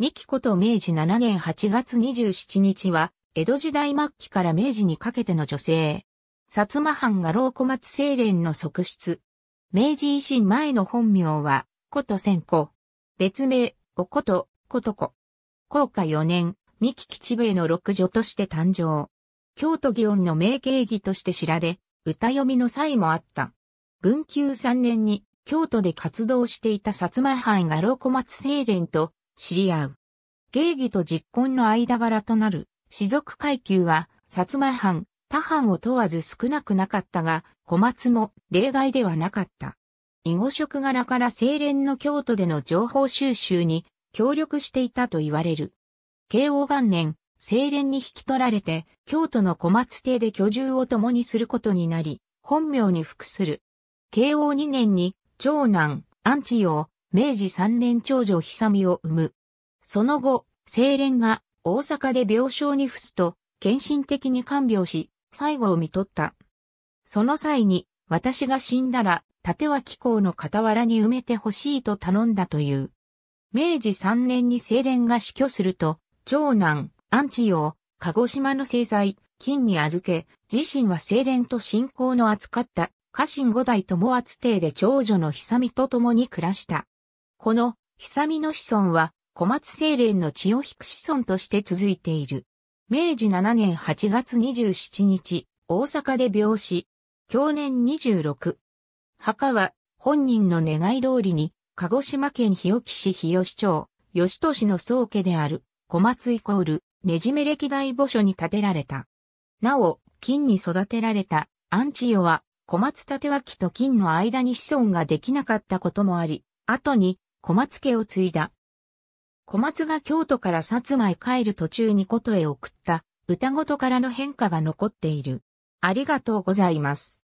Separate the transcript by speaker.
Speaker 1: 三木こと明治7年8月27日は、江戸時代末期から明治にかけての女性。薩摩藩が老小松清廉の側室。明治維新前の本名は、こと千子。別名、おこと、こと子。高下4年、三木吉兵衛の六女として誕生。京都祇園の名芸義として知られ、歌読みの際もあった。文久3年に京都で活動していた薩摩藩が老小松清廉と知り合う。芸儀と実婚の間柄となる、士族階級は、薩摩藩、他藩を問わず少なくなかったが、小松も例外ではなかった。囲碁職柄から清廉の京都での情報収集に協力していたと言われる。慶応元年、清廉に引き取られて、京都の小松邸で居住を共にすることになり、本名に服する。慶応2年に、長男、安置陽、明治3年長女久美を産む。その後、清廉が大阪で病床に伏すと、献身的に看病し、最後を見取った。その際に、私が死んだら、立脇公の傍らに埋めてほしいと頼んだという。明治3年に清廉が死去すると、長男、安置を、鹿児島の制材金に預け、自身は清廉と信仰の扱った、家臣五代友厚邸で長女の久美と共に暮らした。この、久美の子孫は、小松清廉の血を引く子孫として続いている。明治7年8月27日、大阪で病死。去年26。墓は、本人の願い通りに、鹿児島県日置市日吉町、吉都市の宗家である、小松イコール、ねじめ歴代墓所に建てられた。なお、金に育てられた、アンチヨは、小松立脇と金の間に子孫ができなかったこともあり、後に、小松家を継いだ。小松が京都から薩摩へ帰る途中に琴へ送った歌言からの変化が残っている。ありがとうございます。